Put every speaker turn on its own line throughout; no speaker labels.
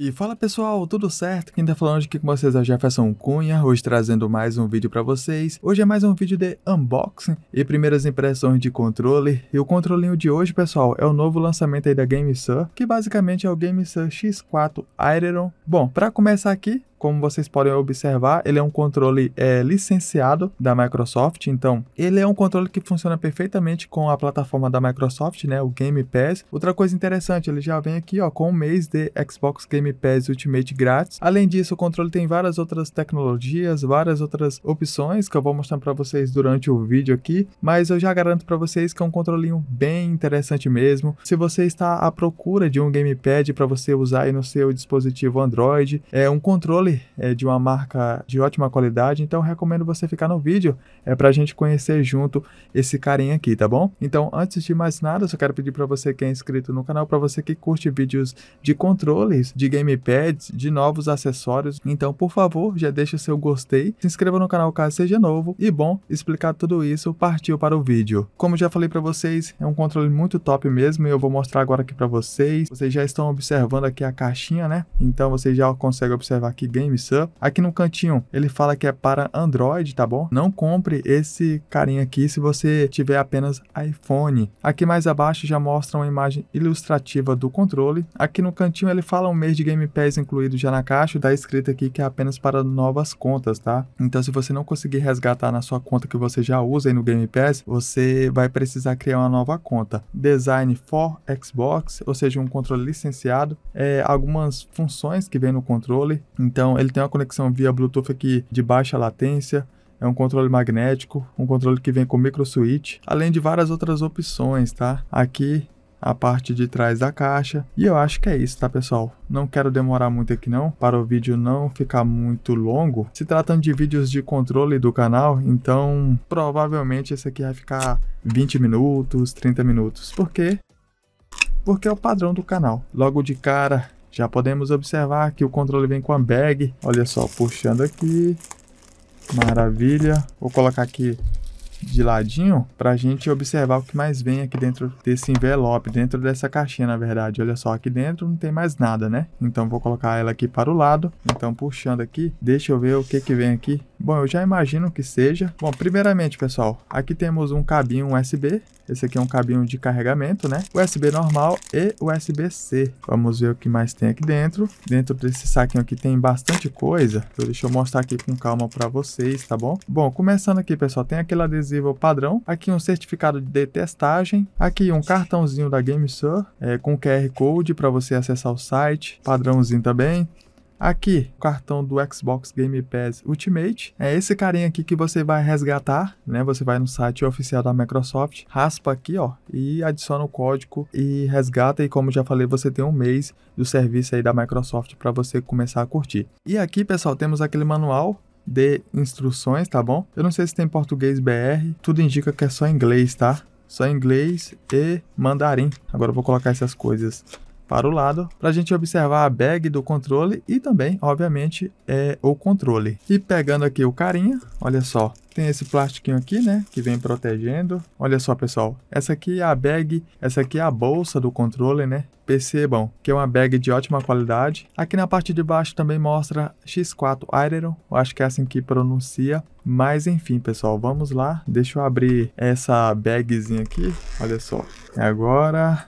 E fala pessoal, tudo certo? Quem tá falando aqui com vocês é o Jefferson Cunha, hoje trazendo mais um vídeo para vocês. Hoje é mais um vídeo de unboxing e primeiras impressões de controle. E o controlinho de hoje, pessoal, é o novo lançamento aí da GameSir, que basicamente é o GameSir X4 Iron. Bom, para começar aqui, como vocês podem observar, ele é um controle é, licenciado da Microsoft, então ele é um controle que funciona perfeitamente com a plataforma da Microsoft, né, o Game Pass. Outra coisa interessante, ele já vem aqui ó, com um mês de Xbox Game Pass Ultimate grátis. Além disso, o controle tem várias outras tecnologias, várias outras opções que eu vou mostrar para vocês durante o vídeo aqui, mas eu já garanto para vocês que é um controlinho bem interessante mesmo. Se você está à procura de um gamepad para você usar aí no seu dispositivo Android, é um controle é de uma marca de ótima qualidade, então recomendo você ficar no vídeo é para a gente conhecer junto esse carinha aqui, tá bom? Então, antes de mais nada, só quero pedir para você que é inscrito no canal, para você que curte vídeos de controles, de gamepads, de novos acessórios. Então, por favor, já deixa o seu gostei, se inscreva no canal caso seja novo e bom, explicar tudo isso, partiu para o vídeo. Como já falei para vocês, é um controle muito top mesmo e eu vou mostrar agora aqui para vocês. Vocês já estão observando aqui a caixinha, né? Então, vocês já conseguem observar que Game Sub. Aqui no cantinho ele fala que é para Android, tá bom? Não compre esse carinha aqui se você tiver apenas iPhone. Aqui mais abaixo já mostra uma imagem ilustrativa do controle. Aqui no cantinho ele fala um mês de Game Pass incluído já na caixa, tá escrito aqui que é apenas para novas contas, tá? Então se você não conseguir resgatar na sua conta que você já usa aí no Game Pass, você vai precisar criar uma nova conta. Design for Xbox, ou seja, um controle licenciado, é, algumas funções que vem no controle. Então então, ele tem uma conexão via Bluetooth aqui de baixa latência, é um controle magnético, um controle que vem com micro switch, além de várias outras opções, tá? Aqui a parte de trás da caixa. E eu acho que é isso, tá, pessoal? Não quero demorar muito aqui não, para o vídeo não ficar muito longo. Se tratando de vídeos de controle do canal, então provavelmente esse aqui vai ficar 20 minutos, 30 minutos. Por quê? Porque é o padrão do canal. Logo de cara, já podemos observar que o controle vem com a bag. Olha só, puxando aqui. Maravilha. Vou colocar aqui de ladinho para a gente observar o que mais vem aqui dentro desse envelope, dentro dessa caixinha, na verdade. Olha só, aqui dentro não tem mais nada, né? Então, vou colocar ela aqui para o lado. Então, puxando aqui, deixa eu ver o que que vem aqui. Bom, eu já imagino que seja. Bom, primeiramente, pessoal, aqui temos um cabinho USB. Esse aqui é um cabinho de carregamento, né? USB normal e USB-C. Vamos ver o que mais tem aqui dentro. Dentro desse saquinho aqui tem bastante coisa. Então, deixa eu mostrar aqui com calma para vocês, tá bom? Bom, começando aqui, pessoal, tem aquele adesivo padrão. Aqui um certificado de testagem. Aqui um cartãozinho da GameSur é, com QR Code para você acessar o site. Padrãozinho também. Aqui, o cartão do Xbox Game Pass Ultimate. É esse carinha aqui que você vai resgatar, né? Você vai no site oficial da Microsoft, raspa aqui, ó, e adiciona o código e resgata. E como já falei, você tem um mês do serviço aí da Microsoft para você começar a curtir. E aqui, pessoal, temos aquele manual de instruções, tá bom? Eu não sei se tem português BR, tudo indica que é só inglês, tá? Só inglês e mandarim. Agora eu vou colocar essas coisas para o lado para a gente observar a bag do controle e também, obviamente, é o controle. E pegando aqui o carinha, olha só, tem esse plastiquinho aqui, né, que vem protegendo. Olha só, pessoal, essa aqui é a bag, essa aqui é a bolsa do controle, né? Percebam que é uma bag de ótima qualidade. Aqui na parte de baixo também mostra X4 Iron, eu acho que é assim que pronuncia. Mas enfim, pessoal, vamos lá. Deixa eu abrir essa bagzinha aqui, olha só. É agora,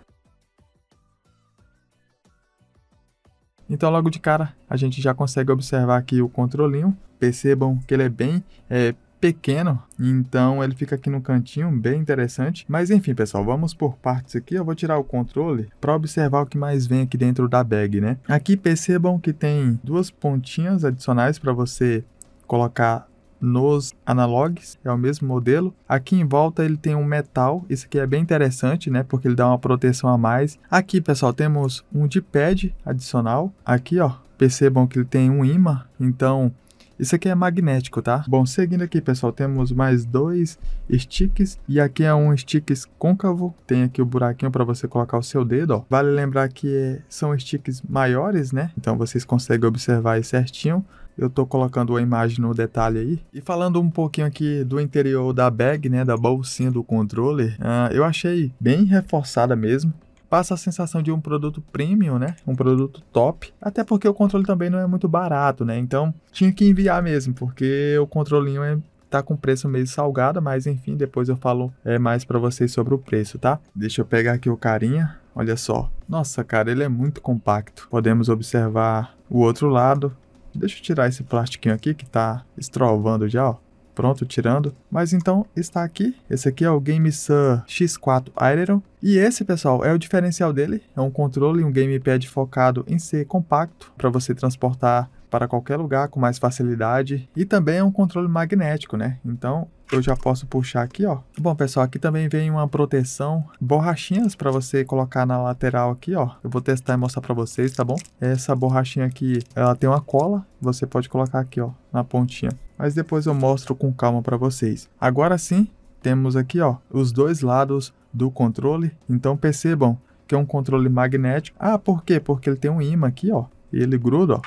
Então logo de cara a gente já consegue observar aqui o controlinho. Percebam que ele é bem é, pequeno, então ele fica aqui no cantinho, bem interessante. Mas enfim, pessoal, vamos por partes aqui. Eu vou tirar o controle para observar o que mais vem aqui dentro da bag, né? Aqui percebam que tem duas pontinhas adicionais para você colocar nos analogs, é o mesmo modelo. Aqui em volta ele tem um metal, isso aqui é bem interessante, né, porque ele dá uma proteção a mais. Aqui, pessoal, temos um D-pad adicional. Aqui, ó, percebam que ele tem um imã, então isso aqui é magnético, tá? Bom, seguindo aqui, pessoal, temos mais dois sticks. E aqui é um sticks côncavo. Tem aqui o buraquinho para você colocar o seu dedo, ó. Vale lembrar que é, são sticks maiores, né? Então vocês conseguem observar aí certinho. Eu tô colocando a imagem no detalhe aí. E falando um pouquinho aqui do interior da bag, né, da bolsinha do controller, uh, eu achei bem reforçada mesmo passa a sensação de um produto premium, né? Um produto top. Até porque o controle também não é muito barato, né? Então tinha que enviar mesmo, porque o controlinho é tá com preço meio salgado, mas enfim, depois eu falo é, mais para vocês sobre o preço, tá? Deixa eu pegar aqui o carinha, olha só. Nossa, cara, ele é muito compacto. Podemos observar o outro lado, Deixa eu tirar esse plastiquinho aqui que tá estrovando já, ó. Pronto, tirando. Mas então está aqui. Esse aqui é o GameSir X4 Iron. E esse, pessoal, é o diferencial dele. É um controle e um gamepad focado em ser compacto para você transportar para qualquer lugar com mais facilidade e também é um controle magnético, né? Então eu já posso puxar aqui, ó. Bom, pessoal, aqui também vem uma proteção, borrachinhas para você colocar na lateral aqui, ó. Eu vou testar e mostrar para vocês, tá bom? Essa borrachinha aqui, ela tem uma cola, você pode colocar aqui, ó, na pontinha. Mas depois eu mostro com calma para vocês. Agora sim, temos aqui, ó, os dois lados do controle. Então percebam que é um controle magnético. Ah, por quê? Porque ele tem um imã aqui, ó. E ele gruda, ó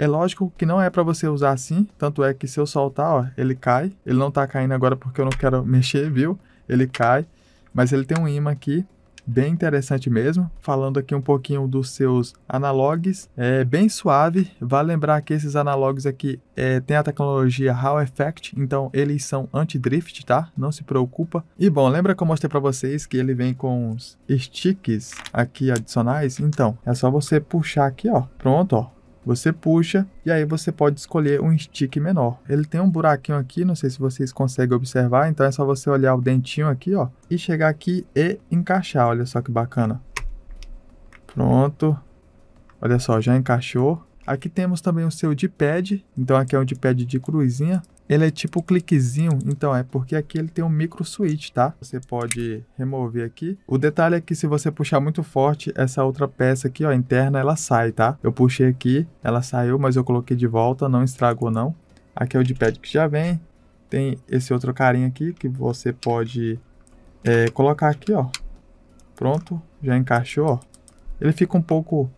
é lógico que não é para você usar assim, tanto é que se eu soltar, ó, ele cai. Ele não está caindo agora porque eu não quero mexer, viu? Ele cai, mas ele tem um imã aqui bem interessante mesmo. Falando aqui um pouquinho dos seus analogues, é bem suave. Vale lembrar que esses analogues aqui é, tem a tecnologia Hall Effect, então eles são anti-drift, tá? Não se preocupa. E bom, lembra que eu mostrei para vocês que ele vem com os sticks aqui adicionais? Então, é só você puxar aqui, ó. Pronto, ó. Você puxa e aí você pode escolher um stick menor. Ele tem um buraquinho aqui, não sei se vocês conseguem observar, então é só você olhar o dentinho aqui, ó, e chegar aqui e encaixar. Olha só que bacana. Pronto. Olha só, já encaixou. Aqui temos também o seu D-pad, então aqui é um D-pad de cruzinha. Ele é tipo cliquezinho, então é porque aqui ele tem um micro switch, tá? Você pode remover aqui. O detalhe é que se você puxar muito forte, essa outra peça aqui, ó, interna, ela sai, tá? Eu puxei aqui, ela saiu, mas eu coloquei de volta, não estragou não. Aqui é o de pad que já vem. Tem esse outro carinha aqui que você pode é, colocar aqui, ó. Pronto, já encaixou, ó. Ele fica um pouco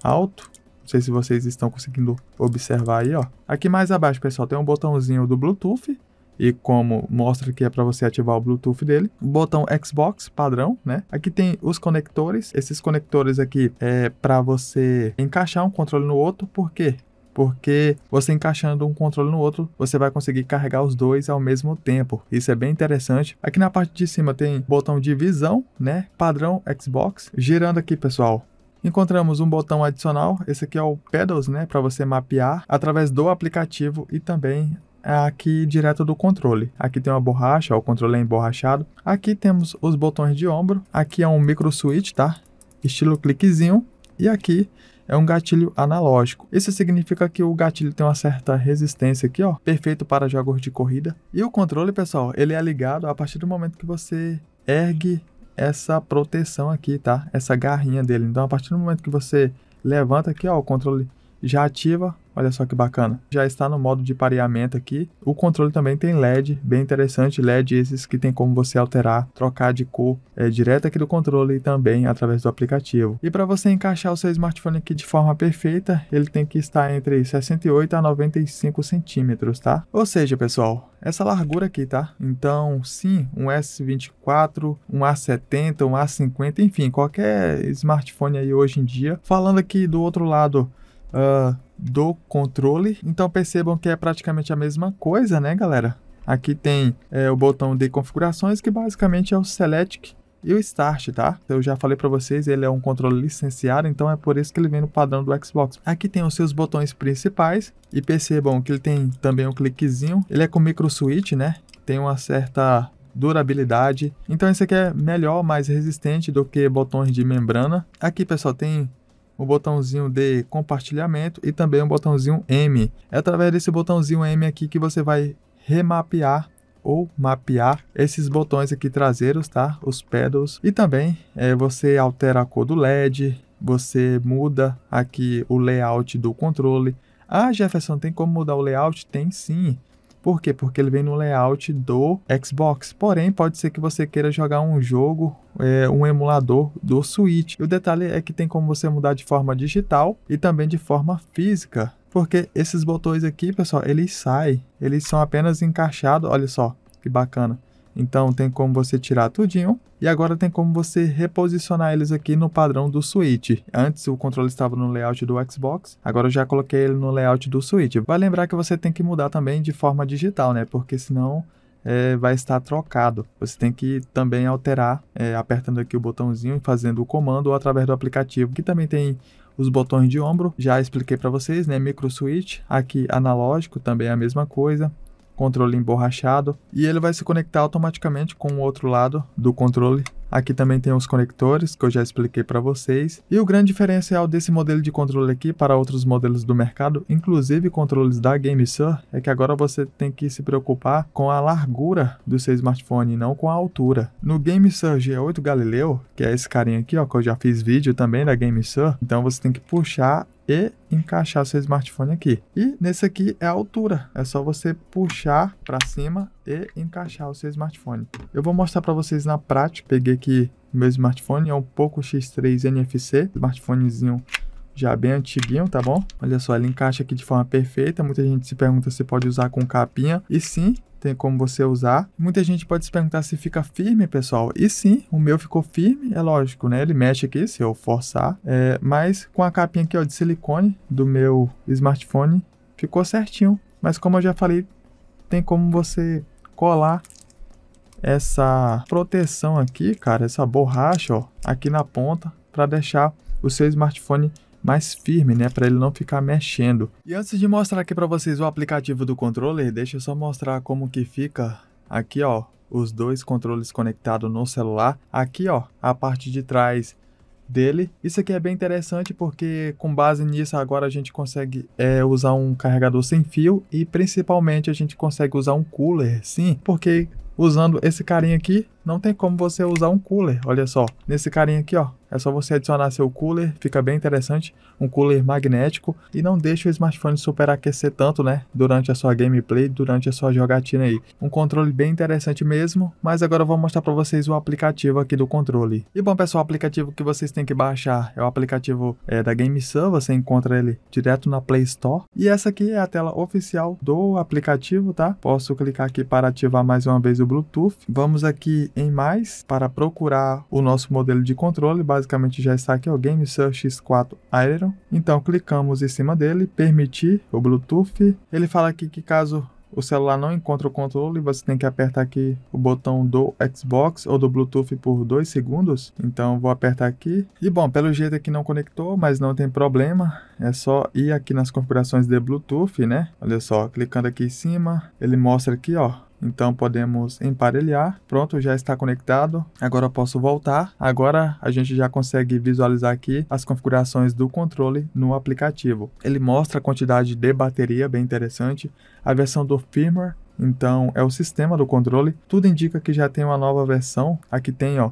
alto, não sei se vocês estão conseguindo observar aí, ó. Aqui mais abaixo, pessoal, tem um botãozinho do Bluetooth. E como mostra que é para você ativar o Bluetooth dele, botão Xbox padrão, né? Aqui tem os conectores. Esses conectores aqui é para você encaixar um controle no outro, por quê? porque você encaixando um controle no outro, você vai conseguir carregar os dois ao mesmo tempo. Isso é bem interessante. Aqui na parte de cima tem botão de visão, né? Padrão Xbox. Girando aqui, pessoal, Encontramos um botão adicional, esse aqui é o Pedals, né, para você mapear através do aplicativo e também aqui direto do controle. Aqui tem uma borracha, o controle é emborrachado. Aqui temos os botões de ombro, aqui é um micro switch, tá? Estilo cliquezinho. E aqui é um gatilho analógico. Isso significa que o gatilho tem uma certa resistência aqui, ó, perfeito para jogos de corrida. E o controle, pessoal, ele é ligado a partir do momento que você ergue essa proteção aqui, tá? Essa garrinha dele. Então, a partir do momento que você levanta aqui, ó, o controle já ativa, olha só que bacana, já está no modo de pareamento aqui. O controle também tem LED, bem interessante, LED esses que tem como você alterar, trocar de cor é, direto aqui do controle e também através do aplicativo. E para você encaixar o seu smartphone aqui de forma perfeita, ele tem que estar entre 68 a 95 centímetros, tá? Ou seja, pessoal, essa largura aqui, tá? Então, sim, um S24, um A70, um A50, enfim, qualquer smartphone aí hoje em dia. Falando aqui do outro lado, uh, do controle. Então percebam que é praticamente a mesma coisa, né, galera? Aqui tem é, o botão de configurações, que basicamente é o Select e o Start, tá? Eu já falei para vocês, ele é um controle licenciado, então é por isso que ele vem no padrão do Xbox. Aqui tem os seus botões principais, e percebam que ele tem também um cliquezinho. Ele é com micro switch, né? Tem uma certa durabilidade. Então esse aqui é melhor, mais resistente do que botões de membrana. Aqui, pessoal, tem um botãozinho de compartilhamento e também um botãozinho M. É através desse botãozinho M aqui que você vai remapear ou mapear esses botões aqui traseiros, tá? Os pedals. E também é, você altera a cor do LED, você muda aqui o layout do controle. Ah, Jefferson, tem como mudar o layout? Tem sim. Por quê? Porque ele vem no layout do Xbox. Porém, pode ser que você queira jogar um jogo é, um emulador do Switch. E o detalhe é que tem como você mudar de forma digital e também de forma física. Porque esses botões aqui, pessoal, eles saem, eles são apenas encaixados, olha só, que bacana. Então tem como você tirar tudinho. E agora tem como você reposicionar eles aqui no padrão do Switch. Antes o controle estava no layout do Xbox, agora eu já coloquei ele no layout do Switch. Vai lembrar que você tem que mudar também de forma digital, né? Porque senão é, vai estar trocado. Você tem que também alterar, é, apertando aqui o botãozinho e fazendo o comando ou através do aplicativo, que também tem os botões de ombro, já expliquei para vocês, né? Micro switch, aqui analógico também é a mesma coisa controle emborrachado e ele vai se conectar automaticamente com o outro lado do controle. Aqui também tem os conectores que eu já expliquei para vocês. E o grande diferencial desse modelo de controle aqui para outros modelos do mercado, inclusive controles da GameSir, é que agora você tem que se preocupar com a largura do seu smartphone e não com a altura. No GameSir G8 Galileu, que é esse carinha aqui, ó, que eu já fiz vídeo também da GameSir, então você tem que puxar e encaixar seu smartphone aqui. E nesse aqui é a altura, é só você puxar para cima e encaixar o seu smartphone. Eu vou mostrar para vocês na prática, peguei aqui meu smartphone, é um Poco X3 NFC, smartphonezinho já bem antiguinho, tá bom? Olha só, ele encaixa aqui de forma perfeita. Muita gente se pergunta se pode usar com capinha. E sim, tem como você usar. Muita gente pode se perguntar se fica firme, pessoal. E sim, o meu ficou firme, é lógico, né? Ele mexe aqui se eu forçar, é, mas com a capinha aqui ó, de silicone do meu smartphone, ficou certinho. Mas como eu já falei, tem como você colar essa proteção aqui, cara, essa borracha, ó, aqui na ponta, para deixar o seu smartphone mais firme, né, para ele não ficar mexendo. E antes de mostrar aqui para vocês o aplicativo do controller, deixa eu só mostrar como que fica aqui, ó, os dois controles conectados no celular. Aqui, ó, a parte de trás dele. Isso aqui é bem interessante porque com base nisso agora a gente consegue é, usar um carregador sem fio e principalmente a gente consegue usar um cooler, sim, porque usando esse carinha aqui não tem como você usar um cooler, olha só. Nesse carinha aqui, ó, é só você adicionar seu cooler, fica bem interessante, um cooler magnético e não deixa o smartphone superaquecer tanto, né, durante a sua gameplay, durante a sua jogatina aí. Um controle bem interessante mesmo, mas agora eu vou mostrar para vocês o aplicativo aqui do controle. E bom pessoal, o aplicativo que vocês têm que baixar é o aplicativo é, da GameSun, você encontra ele direto na Play Store. E essa aqui é a tela oficial do aplicativo, tá? Posso clicar aqui para ativar mais uma vez o Bluetooth. Vamos aqui em mais para procurar o nosso modelo de controle, basicamente já está aqui o Game Search X4 Iron. Então clicamos em cima dele, permitir o Bluetooth. Ele fala aqui que caso o celular não encontra o controle, você tem que apertar aqui o botão do Xbox ou do Bluetooth por 2 segundos. Então vou apertar aqui. E bom, pelo jeito aqui é não conectou, mas não tem problema. É só ir aqui nas configurações de Bluetooth, né? Olha só, clicando aqui em cima, ele mostra aqui, ó, então podemos emparelhar. Pronto, já está conectado. Agora eu posso voltar. Agora a gente já consegue visualizar aqui as configurações do controle no aplicativo. Ele mostra a quantidade de bateria, bem interessante. A versão do firmware, então é o sistema do controle. Tudo indica que já tem uma nova versão. Aqui tem, ó,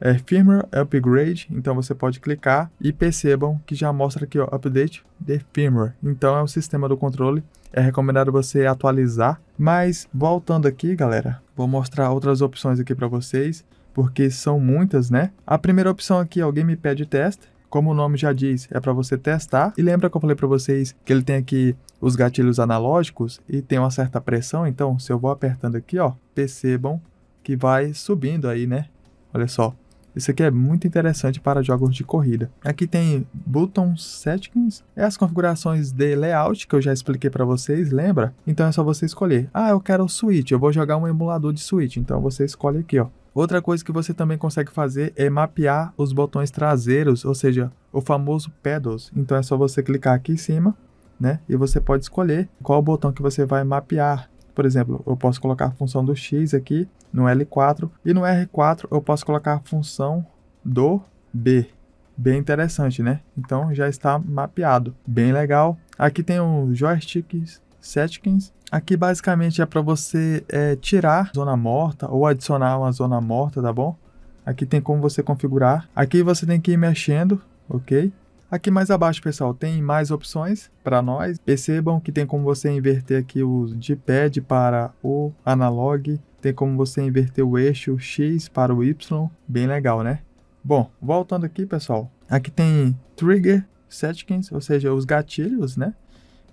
é firmware upgrade, então você pode clicar e percebam que já mostra aqui ó, update de firmware. Então é o sistema do controle, é recomendado você atualizar. Mas voltando aqui, galera, vou mostrar outras opções aqui para vocês, porque são muitas, né? A primeira opção aqui é o gamepad test, como o nome já diz, é para você testar. E lembra que eu falei para vocês que ele tem aqui os gatilhos analógicos e tem uma certa pressão, então se eu vou apertando aqui, ó, percebam que vai subindo aí, né? Olha só. Isso aqui é muito interessante para jogos de corrida. Aqui tem Button Settings, é as configurações de layout que eu já expliquei para vocês, lembra? Então é só você escolher. Ah, eu quero o Switch, eu vou jogar um emulador de Switch, então você escolhe aqui, ó. Outra coisa que você também consegue fazer é mapear os botões traseiros, ou seja, o famoso pedals. Então é só você clicar aqui em cima, né? E você pode escolher qual botão que você vai mapear por exemplo, eu posso colocar a função do x aqui no L4 e no R4 eu posso colocar a função do b. Bem interessante, né? Então já está mapeado. Bem legal. Aqui tem um joysticks, setkins. Aqui basicamente é para você é, tirar zona morta ou adicionar uma zona morta, tá bom? Aqui tem como você configurar. Aqui você tem que ir mexendo, ok? Aqui mais abaixo, pessoal, tem mais opções para nós. Percebam que tem como você inverter aqui o D-pad para o analog, tem como você inverter o eixo X para o Y, bem legal, né? Bom, voltando aqui, pessoal, aqui tem Trigger Settings, ou seja, os gatilhos, né?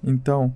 Então,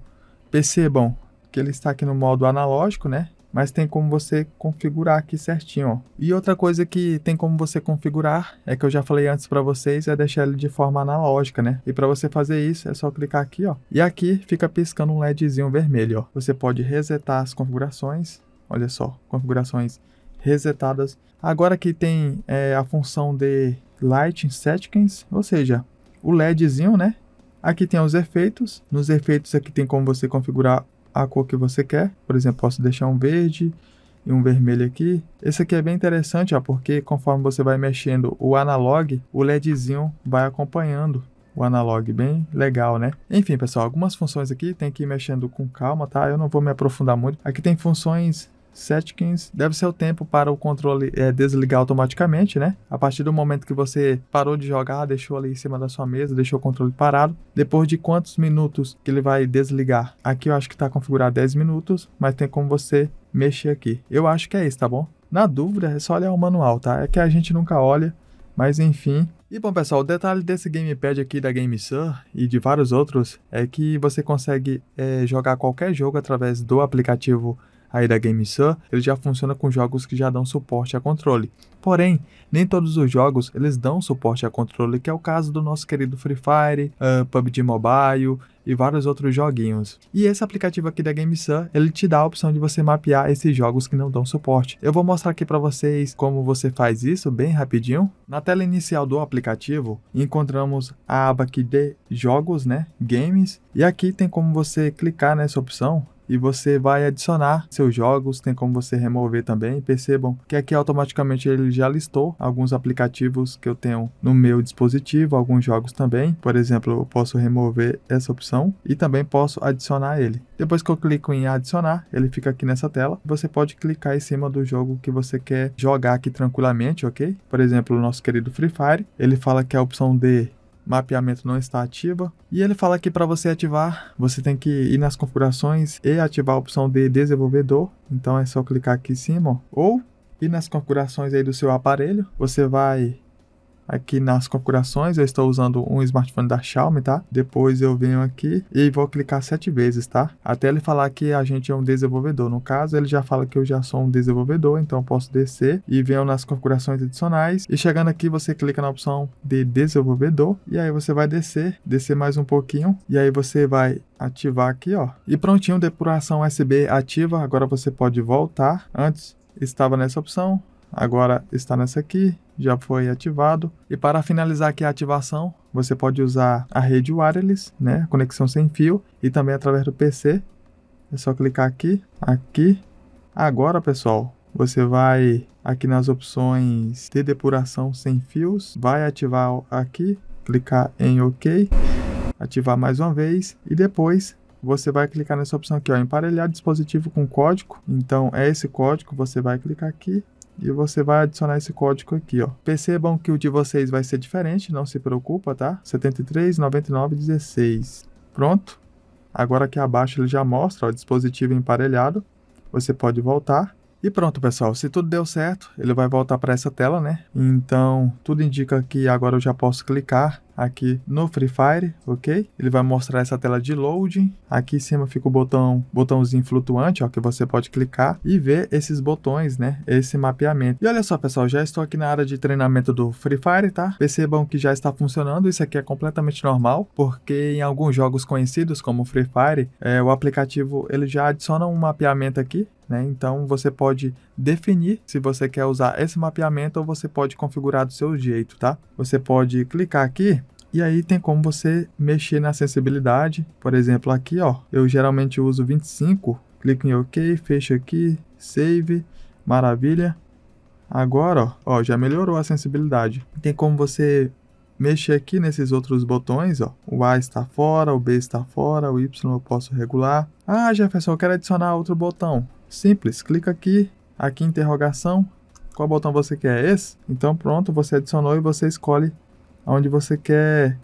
percebam que ele está aqui no modo analógico, né? mas tem como você configurar aqui certinho. Ó. E outra coisa que tem como você configurar, é que eu já falei antes para vocês, é deixar ele de forma analógica, né? E para você fazer isso, é só clicar aqui, ó. E aqui fica piscando um LEDzinho vermelho, ó. Você pode resetar as configurações, olha só, configurações resetadas. Agora aqui tem é, a função de Lighting Settings, ou seja, o LEDzinho, né? Aqui tem os efeitos. Nos efeitos aqui tem como você configurar a cor que você quer. Por exemplo, posso deixar um verde e um vermelho aqui. Esse aqui é bem interessante, ó, porque conforme você vai mexendo o analog, o LEDzinho vai acompanhando o analog, bem legal, né? Enfim, pessoal, algumas funções aqui tem que ir mexendo com calma, tá? Eu não vou me aprofundar muito. Aqui tem funções Settings deve ser o tempo para o controle é, desligar automaticamente, né? A partir do momento que você parou de jogar, deixou ali em cima da sua mesa, deixou o controle parado, depois de quantos minutos que ele vai desligar? Aqui eu acho que está configurado 10 minutos, mas tem como você mexer aqui. Eu acho que é isso, tá bom? Na dúvida, é só olhar o manual, tá? É que a gente nunca olha, mas enfim. E bom pessoal, o detalhe desse gamepad aqui da GameSir e de vários outros é que você consegue é, jogar qualquer jogo através do aplicativo aí da GameSur, ele já funciona com jogos que já dão suporte a controle. Porém, nem todos os jogos eles dão suporte a controle, que é o caso do nosso querido Free Fire, uh, ah, PUBG Mobile e vários outros joguinhos. E esse aplicativo aqui da GameSir ele te dá a opção de você mapear esses jogos que não dão suporte. Eu vou mostrar aqui para vocês como você faz isso bem rapidinho. Na tela inicial do aplicativo, encontramos a aba aqui de jogos, né, games, e aqui tem como você clicar nessa opção e você vai adicionar seus jogos, tem como você remover também. Percebam que aqui automaticamente ele já listou alguns aplicativos que eu tenho no meu dispositivo, alguns jogos também. Por exemplo, eu posso remover essa opção e também posso adicionar ele. Depois que eu clico em adicionar, ele fica aqui nessa tela. Você pode clicar em cima do jogo que você quer jogar aqui tranquilamente, ok? Por exemplo, o nosso querido Free Fire, ele fala que a opção D mapeamento não está ativa. E ele fala que para você ativar, você tem que ir nas configurações e ativar a opção de desenvolvedor. Então é só clicar aqui em cima ó, ou ir nas configurações aí do seu aparelho. Você vai aqui nas configurações, eu estou usando um smartphone da Xiaomi, tá? Depois eu venho aqui e vou clicar sete vezes, tá? Até ele falar que a gente é um desenvolvedor. No caso, ele já fala que eu já sou um desenvolvedor, então eu posso descer e venho nas configurações adicionais. E chegando aqui, você clica na opção de desenvolvedor e aí você vai descer, descer mais um pouquinho e aí você vai ativar aqui, ó. E prontinho, depuração USB ativa. Agora você pode voltar. Antes estava nessa opção, agora está nessa aqui, já foi ativado. E para finalizar aqui a ativação, você pode usar a rede wireless, né, conexão sem fio e também através do PC. É só clicar aqui, aqui. Agora, pessoal, você vai aqui nas opções de depuração sem fios, vai ativar aqui, clicar em OK, ativar mais uma vez e depois você vai clicar nessa opção aqui, ó, emparelhar dispositivo com código. Então é esse código, você vai clicar aqui e você vai adicionar esse código aqui, ó. Percebam que o de vocês vai ser diferente, não se preocupa, tá? 739916. Pronto. Agora aqui abaixo ele já mostra o dispositivo emparelhado. Você pode voltar. E pronto, pessoal. Se tudo deu certo, ele vai voltar para essa tela, né? Então, tudo indica que agora eu já posso clicar aqui no Free Fire, ok? Ele vai mostrar essa tela de loading. Aqui em cima fica o botão, botãozinho flutuante, ó, que você pode clicar e ver esses botões, né? Esse mapeamento. E olha só, pessoal, já estou aqui na área de treinamento do Free Fire, tá? Percebam que já está funcionando. Isso aqui é completamente normal, porque em alguns jogos conhecidos como Free Fire, é, o aplicativo ele já adiciona um mapeamento aqui né? Então você pode definir se você quer usar esse mapeamento ou você pode configurar do seu jeito, tá? Você pode clicar aqui e aí tem como você mexer na sensibilidade. Por exemplo, aqui, ó, eu geralmente uso 25, clico em OK, fecho aqui, save, maravilha. Agora, ó, ó já melhorou a sensibilidade. Tem como você mexer aqui nesses outros botões, ó. O A está fora, o B está fora, o Y eu posso regular. Ah, Jefferson, eu quero adicionar outro botão. Simples, clica aqui, aqui interrogação. Qual botão você quer? Esse? Então pronto, você adicionou e você escolhe onde você quer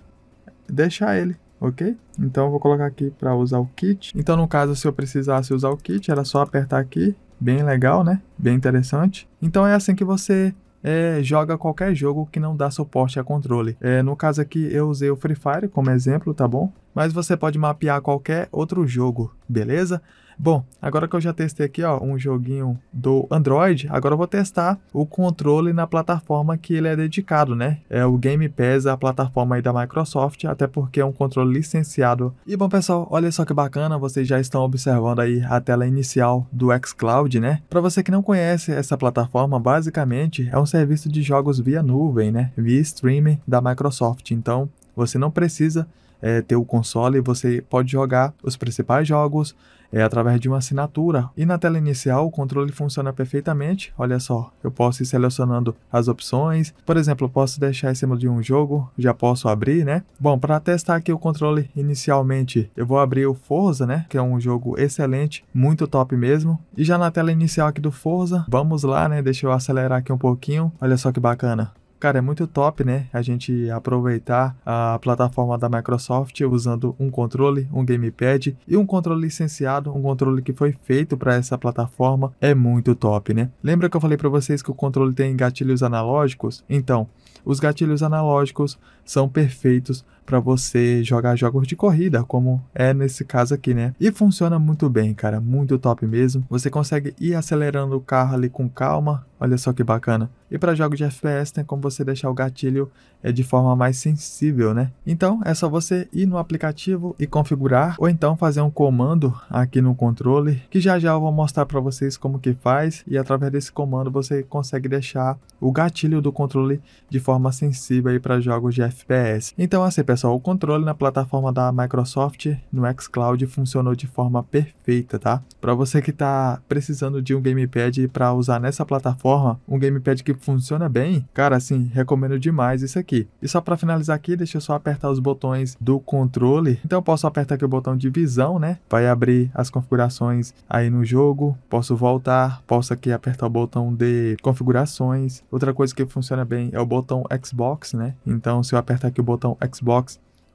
deixar ele, ok? Então eu vou colocar aqui para usar o kit. Então no caso se eu precisasse usar o kit, era só apertar aqui, bem legal, né? Bem interessante. Então é assim que você é, joga qualquer jogo que não dá suporte a controle. É, no caso aqui eu usei o Free Fire como exemplo, tá bom? Mas você pode mapear qualquer outro jogo, beleza? Bom, agora que eu já testei aqui ó, um joguinho do Android, agora eu vou testar o controle na plataforma que ele é dedicado, né? É o Game Pass, a plataforma aí da Microsoft, até porque é um controle licenciado. E bom pessoal, olha só que bacana, vocês já estão observando aí a tela inicial do xCloud, né? Para você que não conhece essa plataforma, basicamente é um serviço de jogos via nuvem, né? Via streaming da Microsoft, então você não precisa é, ter o console, você pode jogar os principais jogos é, através de uma assinatura. E na tela inicial o controle funciona perfeitamente. Olha só, eu posso ir selecionando as opções. Por exemplo, posso deixar em cima de um jogo, já posso abrir, né? Bom, para testar aqui o controle inicialmente, eu vou abrir o Forza, né? Que é um jogo excelente, muito top mesmo. E já na tela inicial aqui do Forza, vamos lá, né? Deixa eu acelerar aqui um pouquinho. Olha só que bacana. Cara, é muito top, né? A gente aproveitar a plataforma da Microsoft usando um controle, um gamepad e um controle licenciado, um controle que foi feito para essa plataforma, é muito top, né? Lembra que eu falei para vocês que o controle tem gatilhos analógicos? Então, os gatilhos analógicos são perfeitos para você jogar jogos de corrida, como é nesse caso aqui, né? E funciona muito bem, cara, muito top mesmo. Você consegue ir acelerando o carro ali com calma, olha só que bacana. E para jogos de FPS tem né, como você deixar o gatilho é, de forma mais sensível, né? Então é só você ir no aplicativo e configurar, ou então fazer um comando aqui no controle, que já já eu vou mostrar para vocês como que faz, e através desse comando você consegue deixar o gatilho do controle de forma sensível aí para jogos de FPS. Então assim, pessoal, pessoal, o controle na plataforma da Microsoft no xCloud funcionou de forma perfeita, tá? Para você que está precisando de um gamepad para usar nessa plataforma, um gamepad que funciona bem, cara, assim, recomendo demais isso aqui. E só para finalizar aqui, deixa eu só apertar os botões do controle. Então eu posso apertar aqui o botão de visão, né? Vai abrir as configurações aí no jogo, posso voltar, posso aqui apertar o botão de configurações. Outra coisa que funciona bem é o botão Xbox, né? Então se eu apertar aqui o botão Xbox,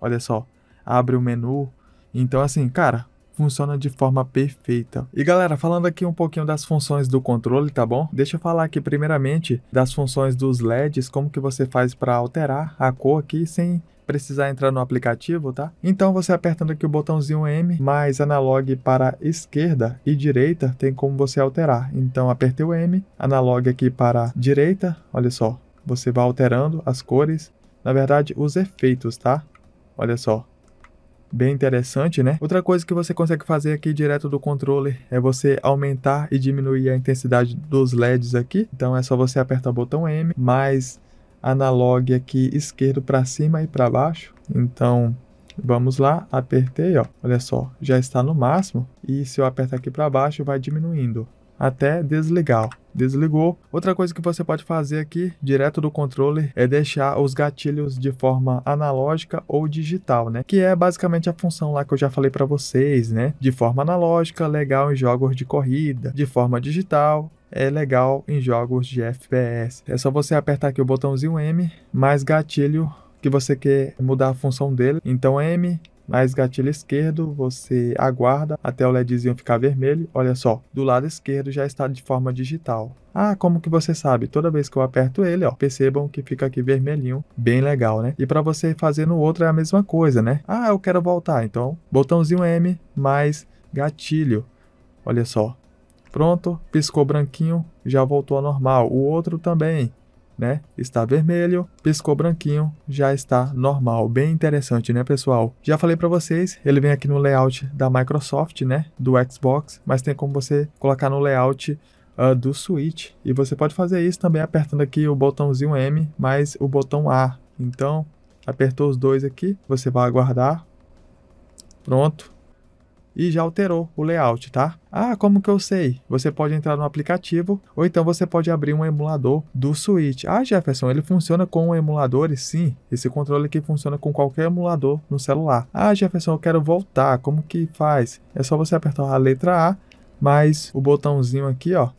Olha só, abre o menu. Então, assim, cara, funciona de forma perfeita. E galera, falando aqui um pouquinho das funções do controle, tá bom? Deixa eu falar aqui primeiramente das funções dos LEDs, como que você faz para alterar a cor aqui sem precisar entrar no aplicativo, tá? Então você apertando aqui o botãozinho M, mais analog para esquerda e direita, tem como você alterar. Então apertei o M, analog aqui para direita, olha só, você vai alterando as cores, na verdade os efeitos, tá? Olha só. Bem interessante, né? Outra coisa que você consegue fazer aqui direto do controle é você aumentar e diminuir a intensidade dos LEDs aqui. Então é só você apertar o botão M, mais analog aqui esquerdo para cima e para baixo. Então Vamos lá, apertei, ó. Olha só, já está no máximo. E se eu apertar aqui para baixo, vai diminuindo até desligar. Desligou. Outra coisa que você pode fazer aqui, direto do controle, é deixar os gatilhos de forma analógica ou digital, né? Que é basicamente a função lá que eu já falei para vocês, né? De forma analógica, legal em jogos de corrida. De forma digital, é legal em jogos de FPS. É só você apertar aqui o botãozinho M, mais gatilho que você quer mudar a função dele. Então M, mais gatilho esquerdo, você aguarda até o LEDzinho ficar vermelho. Olha só, do lado esquerdo já está de forma digital. Ah, como que você sabe? Toda vez que eu aperto ele, ó, percebam que fica aqui vermelhinho, bem legal, né? E para você fazer no outro é a mesma coisa, né? Ah, eu quero voltar, então botãozinho M mais gatilho. Olha só. Pronto, piscou branquinho, já voltou ao normal. O outro também né? Está vermelho, piscou branquinho, já está normal. Bem interessante, né, pessoal? Já falei para vocês, ele vem aqui no layout da Microsoft, né? Do Xbox, mas tem como você colocar no layout Uh, do Switch. E você pode fazer isso também apertando aqui o botãozinho M mais o botão A. Então, apertou os dois aqui, você vai aguardar. Pronto, e já alterou o layout, tá? Ah, como que eu sei? Você pode entrar no aplicativo ou então você pode abrir um emulador do Switch. Ah, Jefferson, ele funciona com emuladores? Sim, esse controle aqui funciona com qualquer emulador no celular. Ah, Jefferson, eu quero voltar, como que faz? É só você apertar a letra A, mais o botãozinho aqui, ó.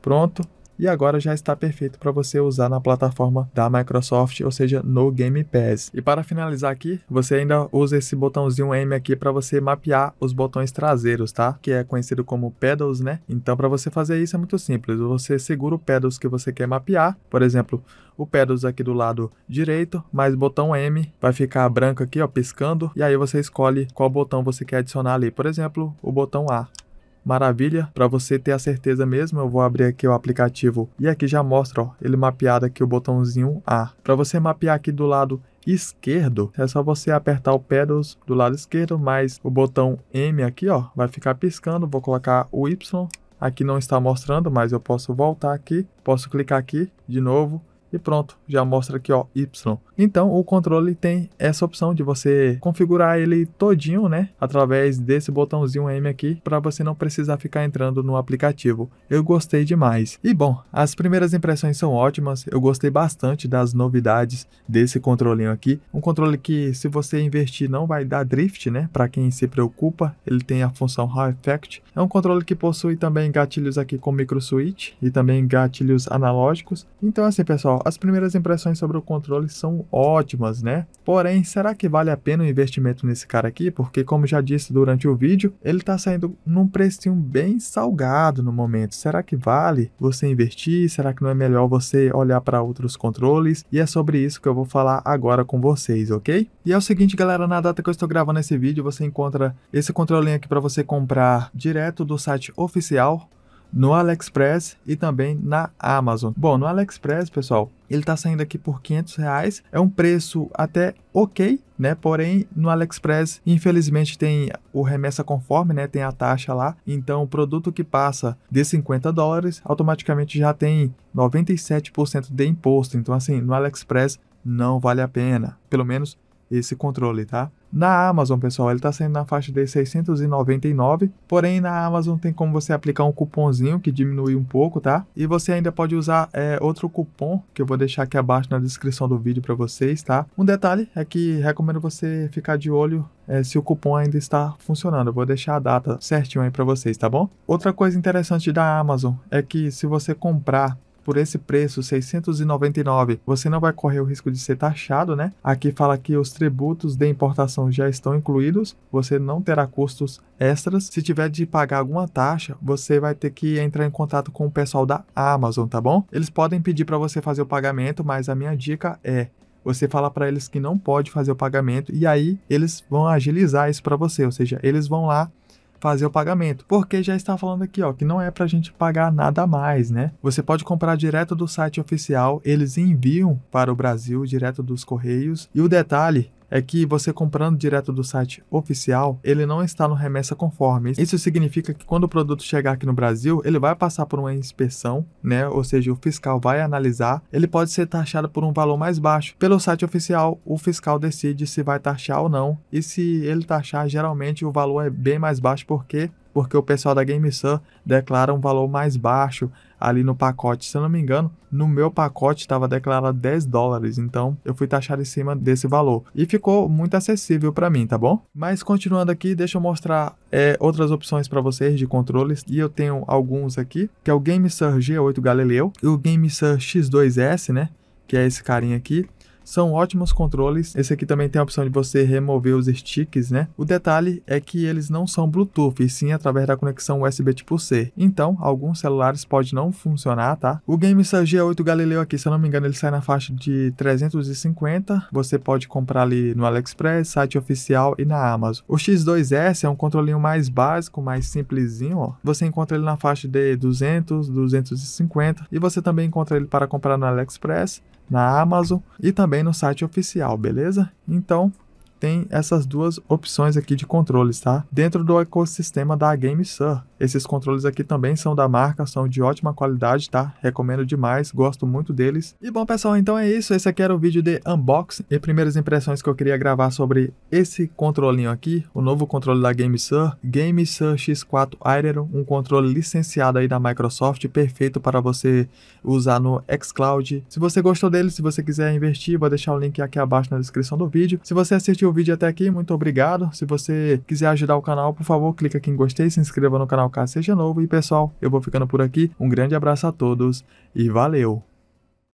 Pronto, e agora já está perfeito para você usar na plataforma da Microsoft, ou seja, no Game Pass. E para finalizar aqui, você ainda usa esse botãozinho M aqui para você mapear os botões traseiros, tá? Que é conhecido como pedals, né? Então para você fazer isso é muito simples, você segura o pedals que você quer mapear, por exemplo, o pedals aqui do lado direito, mais botão M, vai ficar branco aqui, ó, piscando, e aí você escolhe qual botão você quer adicionar ali, por exemplo, o botão A. Maravilha, para você ter a certeza mesmo, eu vou abrir aqui o aplicativo e aqui já mostra, ó, ele mapeado aqui o botãozinho A. Para você mapear aqui do lado esquerdo, é só você apertar o pedals do lado esquerdo, mais o botão M aqui, ó, vai ficar piscando, vou colocar o Y. Aqui não está mostrando, mas eu posso voltar aqui, posso clicar aqui de novo e pronto, já mostra aqui ó, Y. Então o controle tem essa opção de você configurar ele todinho, né, através desse botãozinho M aqui, para você não precisar ficar entrando no aplicativo. Eu gostei demais. E bom, as primeiras impressões são ótimas, eu gostei bastante das novidades desse controlinho aqui. Um controle que se você investir não vai dar drift, né, para quem se preocupa, ele tem a função Hall Effect. É um controle que possui também gatilhos aqui com micro switch e também gatilhos analógicos. Então assim pessoal, as primeiras impressões sobre o controle são ótimas, né? Porém, será que vale a pena o investimento nesse cara aqui? Porque, como já disse durante o vídeo, ele tá saindo num precinho bem salgado no momento. Será que vale você investir? Será que não é melhor você olhar para outros controles? E é sobre isso que eu vou falar agora com vocês, ok? E é o seguinte, galera, na data que eu estou gravando esse vídeo, você encontra esse controlinho aqui para você comprar direto do site oficial no AliExpress e também na Amazon. Bom, no AliExpress, pessoal, ele está saindo aqui por 500 reais. É um preço até ok, né? Porém, no AliExpress, infelizmente, tem o remessa conforme, né? Tem a taxa lá. Então, o produto que passa de 50 dólares, automaticamente já tem 97% de imposto. Então, assim, no AliExpress não vale a pena. Pelo menos esse controle, tá? Na Amazon, pessoal, ele está saindo na faixa de 699, porém na Amazon tem como você aplicar um cupomzinho que diminui um pouco, tá? E você ainda pode usar é, outro cupom que eu vou deixar aqui abaixo na descrição do vídeo para vocês, tá? Um detalhe é que recomendo você ficar de olho é, se o cupom ainda está funcionando. Eu vou deixar a data certinho aí para vocês, tá bom? Outra coisa interessante da Amazon é que se você comprar por esse preço, 699, você não vai correr o risco de ser taxado, né? Aqui fala que os tributos de importação já estão incluídos, você não terá custos extras. Se tiver de pagar alguma taxa, você vai ter que entrar em contato com o pessoal da Amazon, tá bom? Eles podem pedir para você fazer o pagamento, mas a minha dica é você fala para eles que não pode fazer o pagamento e aí eles vão agilizar isso para você, ou seja, eles vão lá fazer o pagamento, porque já está falando aqui, ó, que não é para a gente pagar nada mais, né? Você pode comprar direto do site oficial, eles enviam para o Brasil direto dos correios. E o detalhe é que você comprando direto do site oficial, ele não está no remessa conforme. Isso significa que quando o produto chegar aqui no Brasil, ele vai passar por uma inspeção, né? Ou seja, o fiscal vai analisar. Ele pode ser taxado por um valor mais baixo. Pelo site oficial, o fiscal decide se vai taxar ou não. E se ele taxar, geralmente o valor é bem mais baixo porque porque o pessoal da GameSun declara um valor mais baixo ali no pacote. Se eu não me engano, no meu pacote estava declarado 10 dólares, então eu fui taxado em cima desse valor. E ficou muito acessível para mim, tá bom? Mas continuando aqui, deixa eu mostrar é, outras opções para vocês de controles. E eu tenho alguns aqui, que é o GameSir G8 Galileu e o GameSir X2S, né? Que é esse carinha aqui. São ótimos controles. Esse aqui também tem a opção de você remover os sticks, né? O detalhe é que eles não são Bluetooth, e sim através da conexão USB tipo C. Então, alguns celulares podem não funcionar, tá? O GameStar G8 Galileu aqui, se eu não me engano, ele sai na faixa de 350. Você pode comprar ali no AliExpress, site oficial e na Amazon. O X2S é um controlinho mais básico, mais simplesinho, ó. Você encontra ele na faixa de 200, 250 e você também encontra ele para comprar no AliExpress na Amazon e também no site oficial, beleza? Então, tem essas duas opções aqui de controles, tá? Dentro do ecossistema da GameSir. Esses controles aqui também são da marca, são de ótima qualidade, tá? Recomendo demais, gosto muito deles. E bom, pessoal, então é isso. Esse aqui era o vídeo de unboxing e primeiras impressões que eu queria gravar sobre esse controlinho aqui, o novo controle da GameSir, GameSir X4 Iron, um controle licenciado aí da Microsoft, perfeito para você usar no xCloud. Se você gostou dele, se você quiser investir, vou deixar o link aqui abaixo na descrição do vídeo. Se você assistiu o vídeo até aqui, muito obrigado. Se você quiser ajudar o canal, por favor, clica aqui em gostei, se inscreva no canal canal caso seja novo. E pessoal, eu vou ficando por aqui. Um grande abraço a todos e valeu!